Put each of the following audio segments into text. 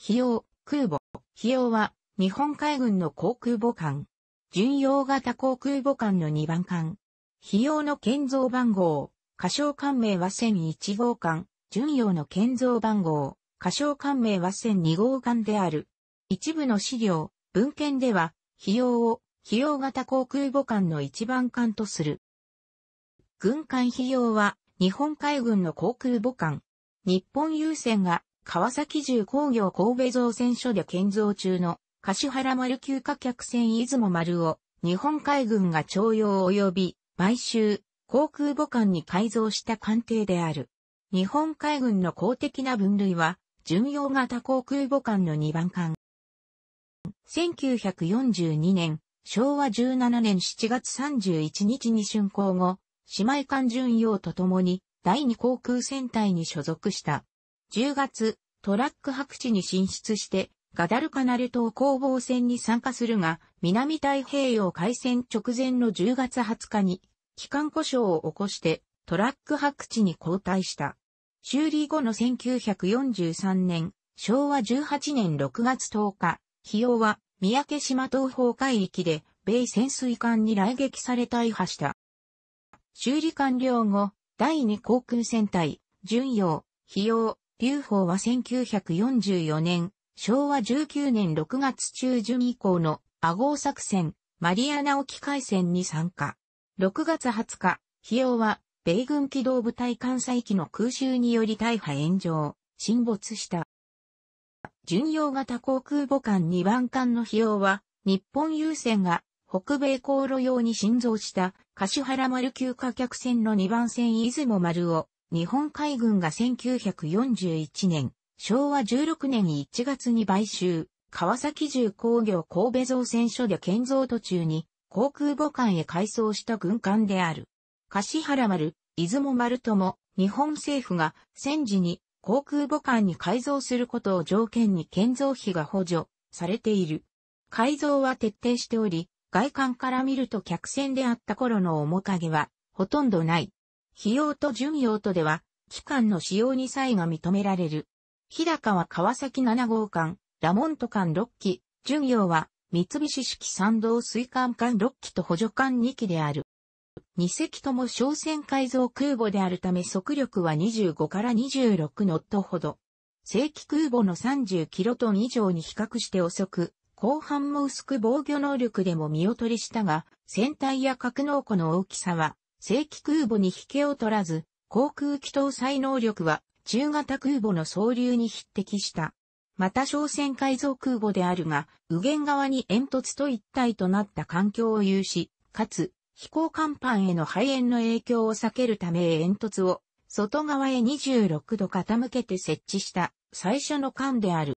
費用、空母。費用は、日本海軍の航空母艦。巡洋型航空母艦の2番艦。費用の建造番号。仮称艦名は1001号艦。巡洋の建造番号。仮称艦名は1002号艦である。一部の資料、文献では、費用を、費用型航空母艦の1番艦とする。軍艦費用は、日本海軍の航空母艦。日本郵船が川崎重工業神戸造船所で建造中の、柏原丸級貨客船出雲丸を、日本海軍が徴用及び、買収、航空母艦に改造した艦艇である。日本海軍の公的な分類は、巡洋型航空母艦の2番艦。1942年、昭和17年7月31日に竣工後、姉妹艦巡洋とともに第二航空戦隊に所属した。10月、トラック白地に進出して、ガダルカナル島攻防戦に参加するが、南太平洋海戦直前の10月20日に、機関故障を起こして、トラック白地に交代した。修理後の1943年、昭和18年6月10日、費用は、三宅島東方海域で、米潜水艦に来撃され大破した。修理完了後、第2航空戦隊、巡洋、費用、劉邦は1944年、昭和19年6月中旬以降の阿豪作戦、マリアナ沖海戦に参加。6月20日、費用は、米軍機動部隊艦載機の空襲により大破炎上、沈没した。巡洋型航空母艦2番艦の費用は、日本郵船が北米航路用に新造した、柏原丸級貨客船の2番船出雲丸を日本海軍が1941年、昭和16年1月に買収、川崎重工業神戸造船所で建造途中に航空母艦へ改装した軍艦である。柏原丸、出雲丸とも日本政府が戦時に航空母艦に改造することを条件に建造費が補助されている。改造は徹底しており、外観から見ると客船であった頃の面影はほとんどない。費用と巡用とでは、機関の使用に際が認められる。日高は川崎7号館、ラモント艦6機、巡用は三菱式参道水管管6機と補助管2機である。2隻とも商船改造空母であるため速力は25から26ノットほど。正規空母の30キロトン以上に比較して遅く、後半も薄く防御能力でも見劣りしたが、船体や格納庫の大きさは正規空母に引けを取らず、航空機搭載能力は中型空母の操流に匹敵した。また商船改造空母であるが、右舷側に煙突と一体となった環境を有し、かつ、飛行甲板への肺炎の影響を避けるため煙突を外側へ26度傾けて設置した最初の艦である。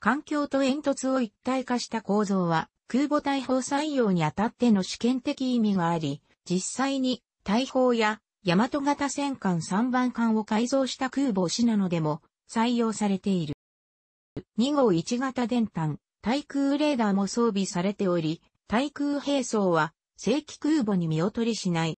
環境と煙突を一体化した構造は空母大砲採用にあたっての試験的意味があり、実際に大砲や大和型戦艦3番艦を改造した空母シナノでも採用されている。2号1型電端、対空レーダーも装備されており、対空兵装は正規空母に見劣りしない。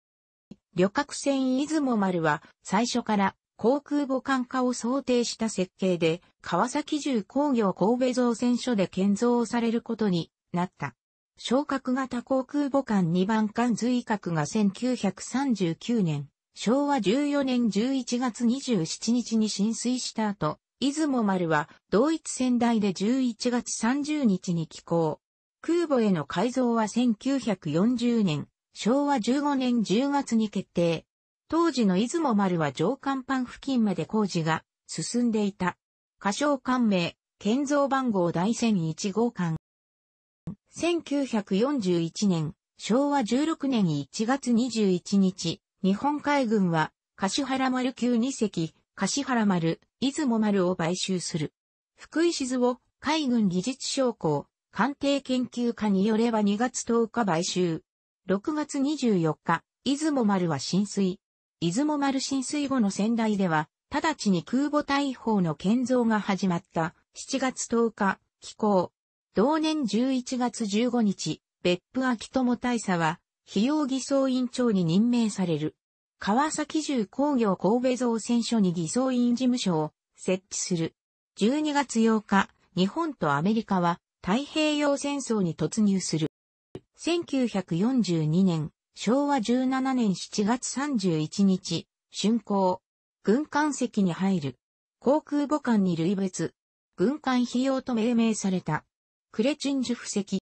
旅客船出雲丸は最初から航空母艦化を想定した設計で、川崎重工業神戸造船所で建造されることになった。昇格型航空母艦2番艦随格が1939年、昭和14年11月27日に浸水した後、出雲丸は同一船台で11月30日に寄港。空母への改造は1940年、昭和15年10月に決定。当時の出雲丸は上艦板付近まで工事が進んでいた。仮称艦名、建造番号大戦1号艦。1941年、昭和16年1月21日、日本海軍は、柏原丸級2隻、柏原丸、出雲丸を買収する。福井静を海軍技術将校、官邸研究家によれば2月10日買収。6月24日、出雲丸は浸水。出雲丸浸水後の仙台では、直ちに空母大砲の建造が始まった。7月10日、寄港、同年11月15日、別府秋友大佐は、費用偽装委員長に任命される。川崎重工業神戸造船所に偽装委員事務所を設置する。12月8日、日本とアメリカは太平洋戦争に突入する。1942年、昭和17年7月31日、竣工。軍艦席に入る。航空母艦に類別。軍艦費用と命名された。クレチンジュ布石。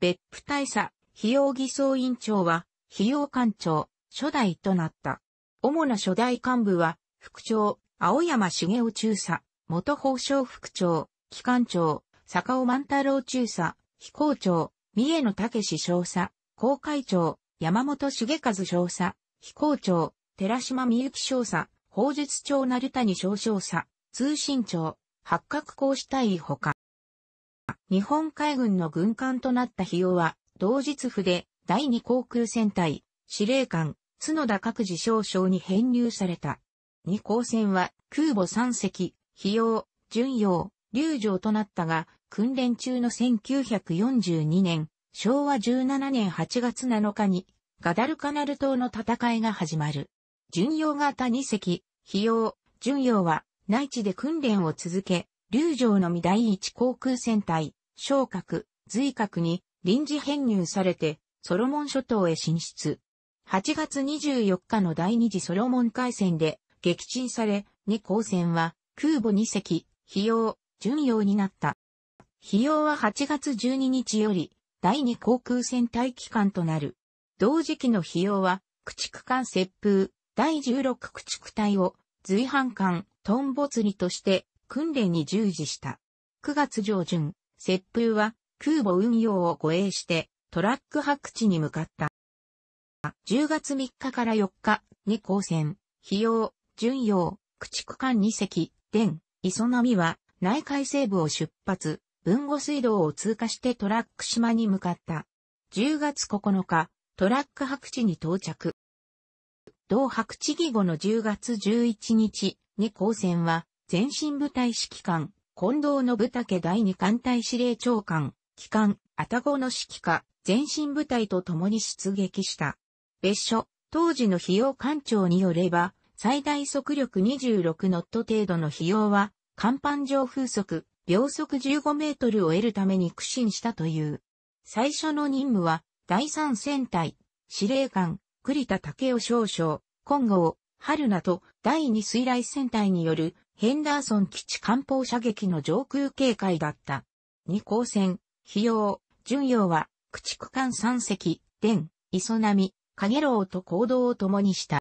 別府大佐、費用偽装委員長は、費用官庁、初代となった。主な初代幹部は、副長、青山茂雄中佐、元法省副長、機関長、坂尾万太郎中佐、飛行長、三重野武少佐、公会長、山本茂和少佐、飛行長、寺島みゆき少佐、法術長成谷少少佐、通信長、八角公子隊ほか。日本海軍の軍艦となった日尾は、同日府で第二航空戦隊、司令官、角田各自少将に編入された。二航戦は空母三隻、費用、巡洋、流上となったが、訓練中の1942年、昭和17年8月7日に、ガダルカナル島の戦いが始まる。巡洋型二隻、費用、巡洋は内地で訓練を続け、竜城のみ第一航空戦隊、昇格、随格に臨時編入されて、ソロモン諸島へ進出。8月24日の第二次ソロモン海戦で撃沈され、2航戦は空母2隻、費用、巡洋になった。費用は8月12日より第2航空戦隊機関となる。同時期の費用は駆逐艦接風、第16駆逐隊を随伴艦、トンボ釣りとして訓練に従事した。9月上旬、接風は空母運用を護衛してトラック白地に向かった。10月3日から4日に光線、費用、巡洋、駆逐艦2隻、電、磯波は内海西部を出発、文後水道を通過してトラック島に向かった。10月9日、トラック白地に到着。同白地義後の10月11日に光線は前進部隊指揮官、近藤信武第二艦隊司令長官、機関、愛宕の指揮下、前進部隊と共に出撃した。別所、当時の費用官庁によれば、最大速力26ノット程度の費用は、甲板上風速、秒速15メートルを得るために苦心したという。最初の任務は、第三戦隊、司令官、栗田武雄少将、今後、春名と第二水雷戦隊によるヘンダーソン基地艦砲射撃の上空警戒だった。二光線、費用、巡洋は、駆逐艦三隻、電、磯波、影楼と行動を共にした。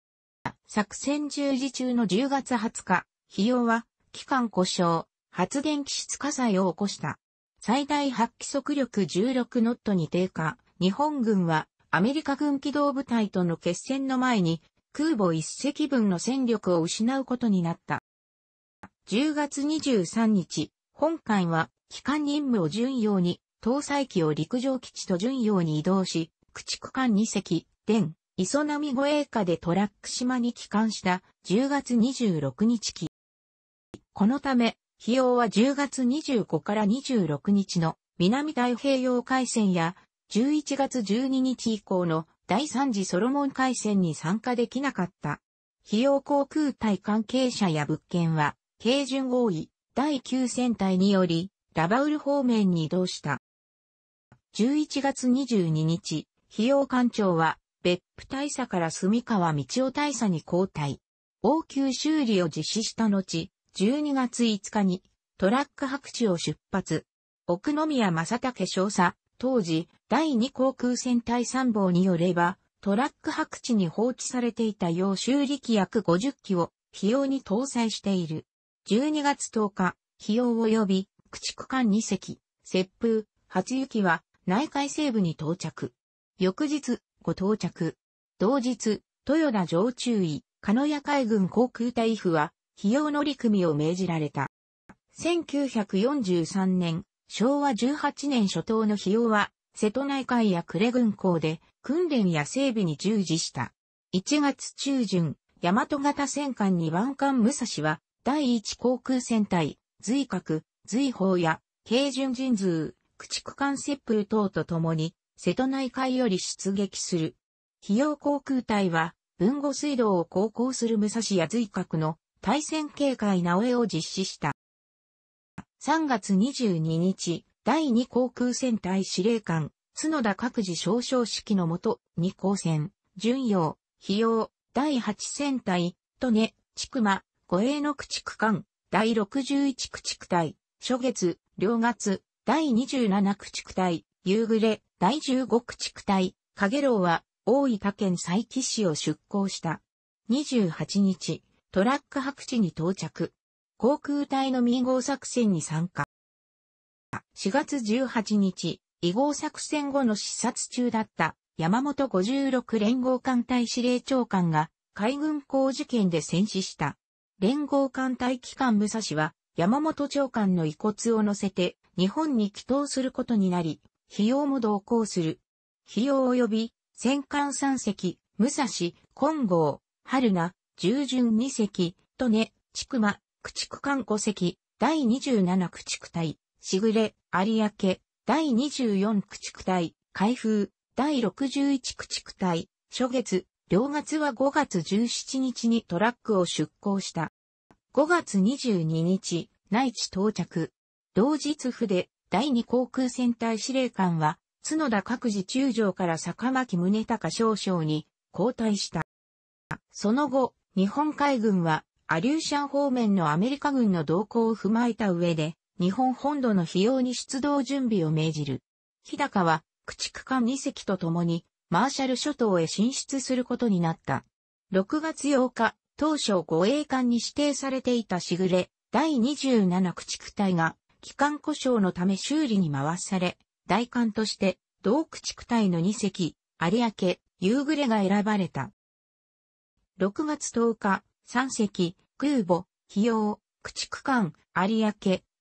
作戦十字中の10月20日、費用は、機関故障、発電機質火災を起こした。最大発揮速力16ノットに低下。日本軍はアメリカ軍機動部隊との決戦の前に空母一隻分の戦力を失うことになった。10月23日、本艦は、機関任務を巡洋に、搭載機を陸上基地と巡洋に移動し、駆逐艦2隻、電、磯波護衛下でトラック島に帰還した10月26日期。このため、費用は10月25から26日の南太平洋海戦や11月12日以降の第3次ソロモン海戦に参加できなかった。費用航空隊関係者や物件は軽巡合意第9戦隊により、ラバウル方面に移動した。11月22日、費用官庁は、別府大佐から住川道夫大佐に交代。応急修理を実施した後、12月5日にトラック白地を出発。奥宮正武少佐、当時、第2航空戦隊参謀によれば、トラック白地に放置されていた要修理機約50機を費用に搭載している。12月10日、費用及び、駆逐艦2隻、接風、初雪は内海西部に到着。翌日、ご到着。同日、豊田上中尉、鹿屋海軍航空隊府は、費用乗組を命じられた。1943年、昭和18年初頭の費用は、瀬戸内海や呉軍港で訓練や整備に従事した。1月中旬、大和型戦艦2番艦武蔵は第1航空戦隊、随格、随法や、軽巡人数、駆逐艦接風等と共に、瀬戸内海より出撃する。費用航空隊は、文後水道を航行する武蔵や随格の対戦警戒直江を実施した。3月22日、第2航空戦隊司令官、角田各自少将式のもと、二航戦、巡洋、費用、第8戦隊、利根、千曲、護衛の駆逐艦、第61駆逐隊、初月、両月、第27駆逐隊、夕暮れ、第15駆逐隊、影楼は、大分県佐伯市を出港した。28日、トラック白地に到着。航空隊の民号作戦に参加。4月18日、移合作戦後の視察中だった山本56連合艦隊司令長官が海軍工事件で戦死した。連合艦隊機関武蔵は、山本長官の遺骨を乗せて、日本に帰島することになり、費用も同行する。費用及び、戦艦三隻、武蔵、金剛、春名、従順二隻、利根、千曲、駆逐艦五隻、第27駆逐隊、しぐれ、有明、第24駆逐隊、開封、第61駆逐隊、初月、両月は5月17日にトラックを出港した。5月22日、内地到着。同日府で第2航空戦隊司令官は、角田各自中将から坂巻宗隆少将に交代した。その後、日本海軍は、アリューシャン方面のアメリカ軍の動向を踏まえた上で、日本本土の費用に出動準備を命じる。日高は、駆逐艦2隻と共に、マーシャル諸島へ進出することになった。6月8日、当初護衛艦に指定されていたしぐれ第27駆逐隊が機関故障のため修理に回され、大艦として同駆逐隊の2隻、有明、夕暮れが選ばれた。6月10日、3隻、空母、費用、駆逐艦、有明、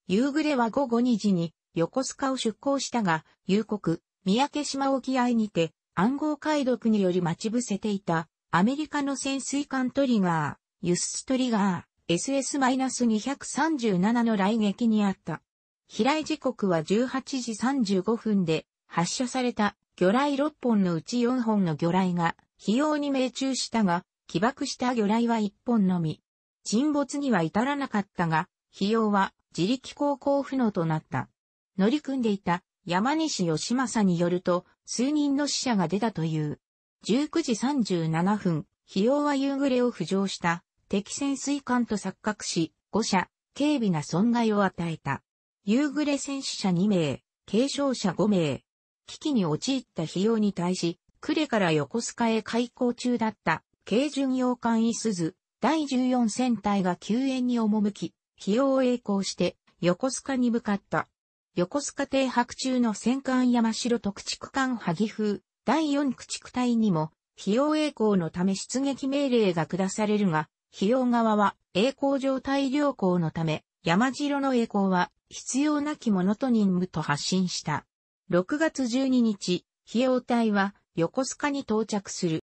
夕暮れは午後2時に横須賀を出港したが、夕刻、三宅島沖合にて暗号解読により待ち伏せていたアメリカの潜水艦トリガー、ユストリガー、SS-237 の来撃にあった。飛来時刻は18時35分で発射された魚雷6本のうち4本の魚雷が費用に命中したが、起爆した魚雷は1本のみ。沈没には至らなかったが、費用は自力航行不能となった。乗り組んでいた山西義政によると、数人の死者が出たという。19時37分、費用は夕暮れを浮上した敵潜水艦と錯覚し、5者、軽微な損害を与えた。夕暮れ戦死者2名、軽傷者5名。危機に陥った費用に対し、呉から横須賀へ開港中だった軽巡洋艦イスズ、第14戦隊が救援に赴き、費用を栄光して横須賀に向かった。横須賀停泊中の戦艦山城特地区萩風第四駆逐隊にも、費用栄光のため出撃命令が下されるが、費用側は栄光状態良好のため、山城の栄光は必要なきものと任務と発信した。6月12日、費用隊は横須賀に到着する。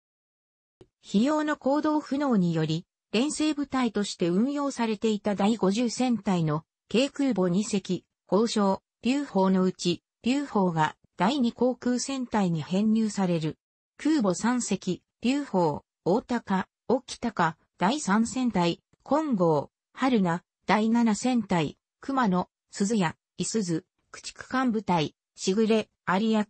費用の行動不能により、連成部隊として運用されていた第50戦隊の軽空母2隻、交渉、劉邦のうち、劉邦が第二航空戦隊に編入される。空母三隻、劉邦、大高、沖高、第三戦隊、金剛、春名、第七戦隊、熊野、鈴屋、伊鈴、駆逐艦部隊、しぐれ、有明、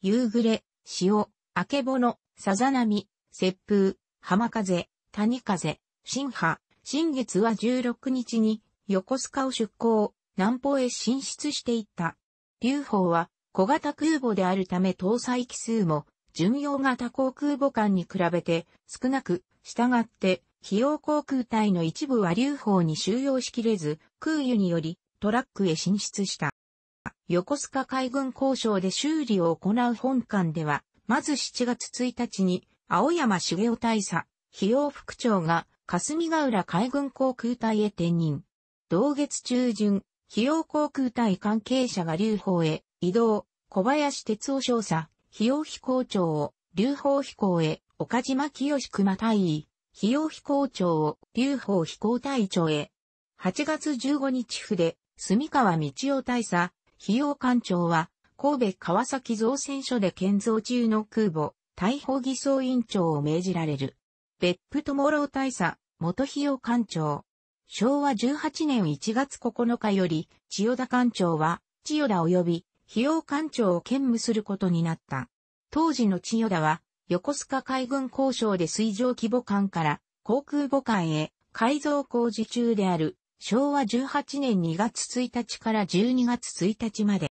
夕暮れ、潮、あけぼの、さざなみ、雪風、浜風、谷風、新波、新月は16日に横須賀を出港、南方へ進出していった。劉邦は小型空母であるため搭載機数も巡洋型航空母艦に比べて少なく、従って、費用航空隊の一部は流邦に収容しきれず、空輸によりトラックへ進出した。横須賀海軍交渉で修理を行う本艦では、まず7月1日に、青山茂雄大佐、費用副長が、霞ヶ浦海軍航空隊へ転任。同月中旬、費用航空隊関係者が留邦へ移動、小林哲夫少佐、費用飛行長を留邦飛行へ、岡島清熊隊尉、費用飛行長を留邦飛行隊長へ。8月15日府で、住川道夫大佐、費用官長は、神戸川崎造船所で建造中の空母、大砲偽装委員長を命じられる。別府友郎大佐、元費用官長、昭和18年1月9日より、千代田館長は、千代田及び、費用館長を兼務することになった。当時の千代田は、横須賀海軍交渉で水上規模艦から航空母艦へ改造工事中である昭和18年2月1日から12月1日まで。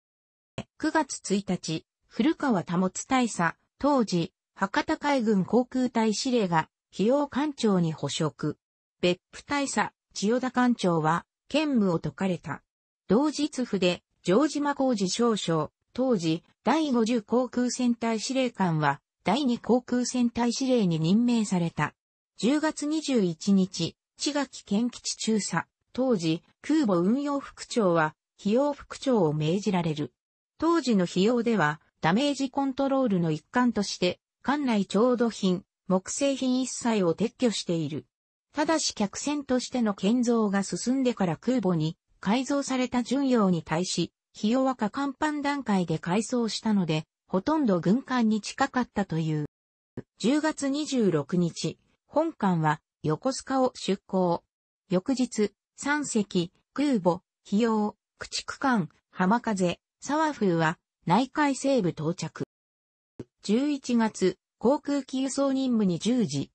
9月1日、古川保大佐、当時、博多海軍航空隊司令が、費用艦長に捕職。別府大佐、千代田館長は、兼務を解かれた。同日府で、城島浩二少将、当時、第50航空戦隊司令官は、第2航空戦隊司令に任命された。10月21日、千垣県基地中佐、当時、空母運用副長は、費用副長を命じられる。当時の費用では、ダメージコントロールの一環として、館内調度品、木製品一切を撤去している。ただし客船としての建造が進んでから空母に改造された巡洋に対し、ひ弱か甲板段階で改装したので、ほとんど軍艦に近かったという。10月26日、本艦は横須賀を出港。翌日、三隻、空母、費用、駆逐艦、浜風、沢風は内海西部到着。11月、航空機輸送任務に従事、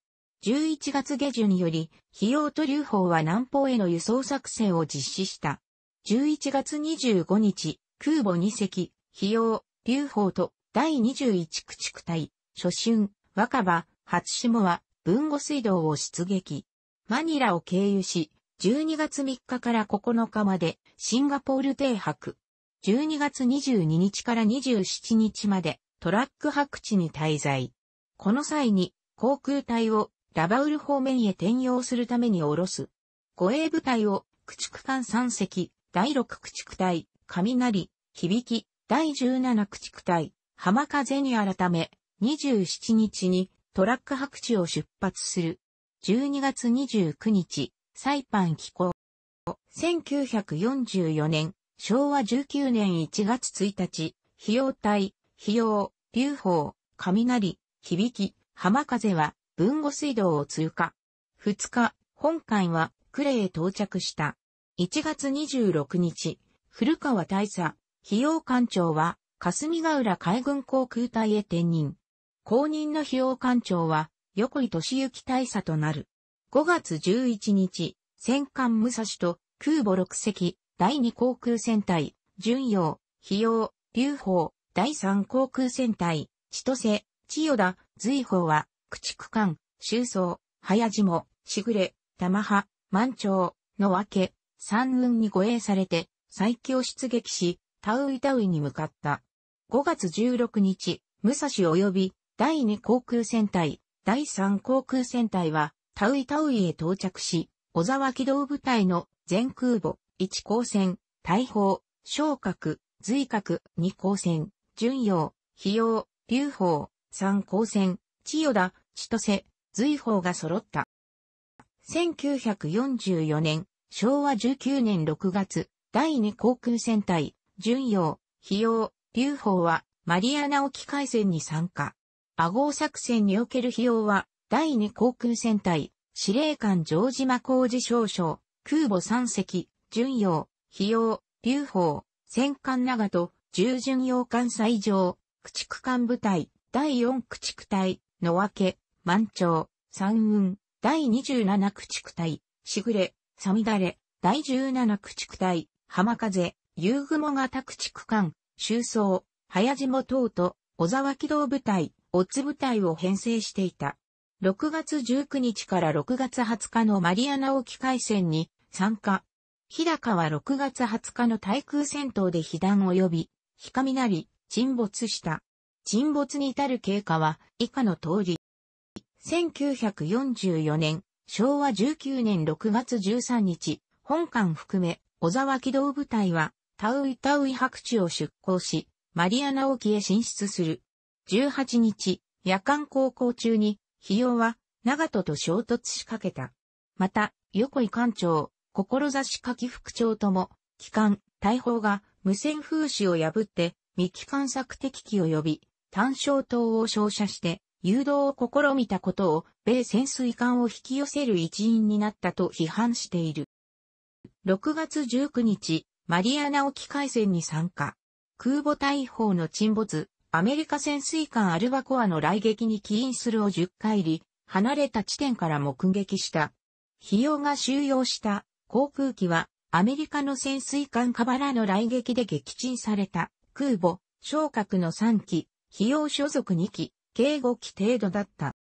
11月下旬により、費用と留法は南方への輸送作戦を実施した。11月25日、空母2隻、費用、留法と第21駆逐隊、初春、若葉、初下は、文後水道を出撃。マニラを経由し、12月3日から9日まで、シンガポール停泊。12月22日から27日まで、トラック白地に滞在。この際に、航空隊をラバウル方面へ転用するために下ろす。護衛部隊を、駆逐艦3隻、第6駆逐隊、雷、響き、第17駆逐隊、浜風に改め、27日にトラック白地を出発する。12月29日、サイパン寄港。1944年、昭和19年1月1日、費用隊、費用、流砲、雷、響き、浜風は、文後水道を通過。2日、本艦は呉へ到着した。1月26日、古川大佐、費用艦長は、霞ヶ浦海軍航空隊へ転任。後任の費用艦長は、横井敏行大佐となる。5月11日、戦艦武蔵と空母6隻、第2航空戦隊、巡洋、費用、流法、第3航空戦隊、千歳、千代田、随法は、駆逐艦、周宗、早島、しぐれ、玉葉、満潮、の分け、三雲に護衛されて、再起を出撃し、タウイタウイに向かった。5月16日、武蔵及び第2航空戦隊、第3航空戦隊は、タウイタウイへ到着し、小沢機動部隊の全空母、1航船、大砲、昇格、随格、2航船、巡洋、飛洋、流砲、3航船、千代田、千歳、随法が揃った。1944年、昭和19年6月、第2航空戦隊、巡洋、費用、流砲は、マリアナ沖海戦に参加。アゴ作戦における費用は、第2航空戦隊、司令官城島工事少将、空母三隻、巡洋、費用、流砲、戦艦長と、従巡洋艦最上、駆逐艦部隊、第4駆逐隊、の分け、満潮、三雲、第二十七駆逐隊、しぐれ、さみだれ、第十七駆逐隊、浜風、夕雲型駆逐艦、周走、早島等と、小沢機動部隊、オッズ部隊を編成していた。6月19日から6月20日のマリアナ沖海戦に参加。日高は6月20日の対空戦闘で被弾及び、ひかみなり、沈没した。沈没に至る経過は以下の通り。1944年、昭和19年6月13日、本館含め、小沢機動部隊は、タウイタウイ白地を出港し、マリアナ沖へ進出する。18日、夜間航行中に、費用は、長門と衝突しかけた。また、横井艦長、志柿副長とも、機関、大砲が、無線風刺を破って、未機関策敵機及び、単焦島を照射して、誘導を試みたことを米潜水艦を引き寄せる一因になったと批判している。6月19日、マリアナ沖海戦に参加。空母大砲の沈没、アメリカ潜水艦アルバコアの来撃に起因するを10回り、離れた地点から目撃した。費用が収容した航空機はアメリカの潜水艦カバラの来撃で撃沈された空母、昇格の3機、費用所属2機、計5機程度だった。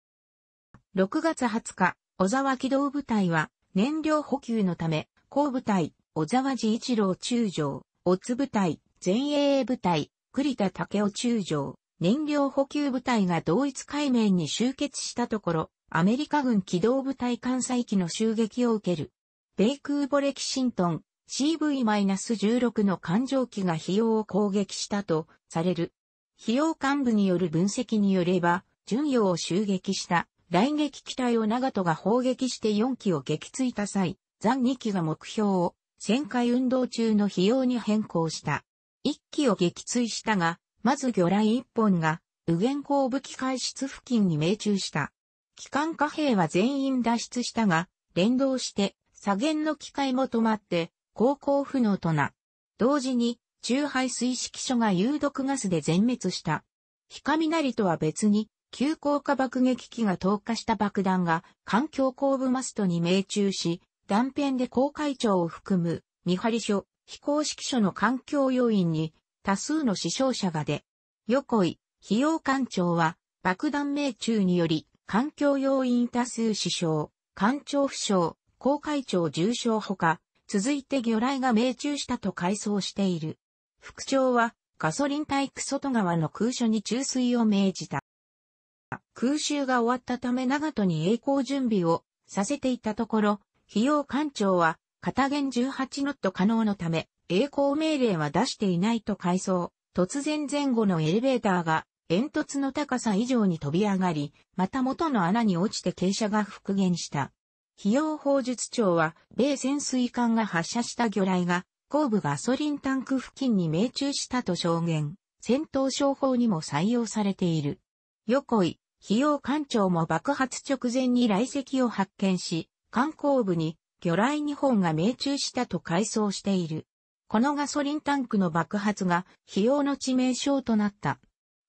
6月20日、小沢機動部隊は燃料補給のため、後部隊、小沢寺一郎中将、オツ部隊、前衛部隊、栗田武雄中将、燃料補給部隊が同一海面に集結したところ、アメリカ軍機動部隊艦載機の襲撃を受ける。米空母レキシントン CV-16 の艦上機が費用を攻撃したとされる費用幹部による分析によれば、巡洋を襲撃した来撃機体を長門が砲撃して4機を撃墜した際、残2機が目標を旋回運動中の費用に変更した。1機を撃墜したが、まず魚雷1本が右舷後部機械室付近に命中した。機関貨幣は全員脱出したが、連動して左舷の機械も止まって、航行不能とな。同時に、中排水式所が有毒ガスで全滅した。火雷とは別に、急降下爆撃機が投下した爆弾が環境後部マストに命中し、断片で高海長を含む見張り所、非公式所の環境要員に多数の死傷者が出、横井、費用官庁は爆弾命中により環境要員多数死傷、官庁負傷、高海長重傷ほか、続いて魚雷が命中したと回想している。副長はガソリン体育外側の空所に注水を命じた。空襲が終わったため長戸に栄光準備をさせていたところ、費用艦長は片弦18ノット可能のため、栄光命令は出していないと回想。突然前後のエレベーターが煙突の高さ以上に飛び上がり、また元の穴に落ちて傾斜が復元した。費用法術庁は、米潜水艦が発射した魚雷が、後部ガソリンタンク付近に命中したと証言、戦闘商法にも採用されている。横井、費用官庁も爆発直前に来席を発見し、観光部に魚雷2本が命中したと回想している。このガソリンタンクの爆発が費用の致命傷となった。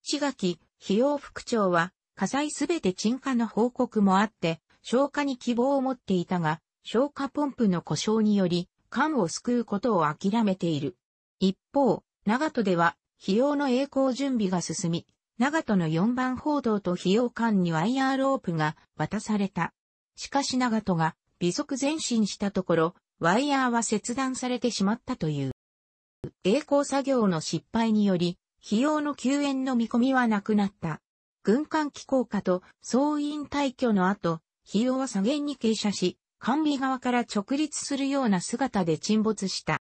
志垣、費用副長は火災すべて沈下の報告もあって、消火に希望を持っていたが、消火ポンプの故障により、艦を救うことを諦めている。一方、長門では、費用の栄光準備が進み、長門の4番報道と費用艦にワイヤーロープが渡された。しかし長門が微速前進したところ、ワイヤーは切断されてしまったという。栄光作業の失敗により、費用の救援の見込みはなくなった。軍艦機降下と総員退去の後、費用は左舷に傾斜し、管理側から直立するような姿で沈没した。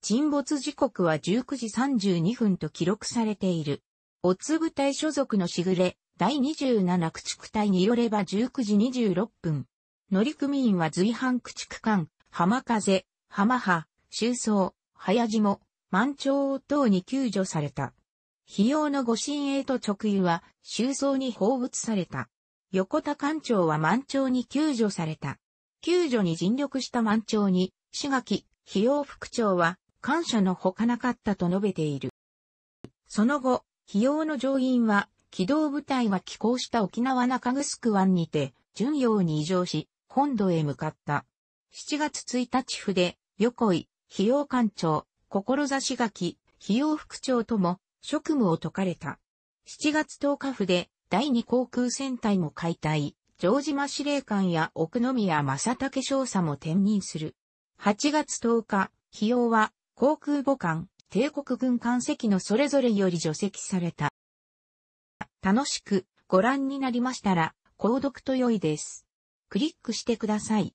沈没時刻は19時32分と記録されている。おつ部隊所属のしぐれ、第27駆逐隊によれば19時26分。乗組員は随伴駆逐艦、浜風、浜波、周層、早島、満潮等に救助された。費用のご神営と直輸は、周層に放物された。横田艦長は満潮に救助された。救助に尽力した満潮に、志垣、費用副長は、感謝のほかなかったと述べている。その後、費用の乗員は、機動部隊は寄港した沖縄中城湾にて、巡洋に移乗し、本土へ向かった。7月1日府で、横井、費用官長、志垣、費用副長とも、職務を解かれた。7月10日で、第二航空戦隊も解体。城島司令官や奥宮正武少佐も転任する。8月10日、費用は航空母艦、帝国軍艦籍のそれぞれより除籍された。楽しくご覧になりましたら、購読と良いです。クリックしてください。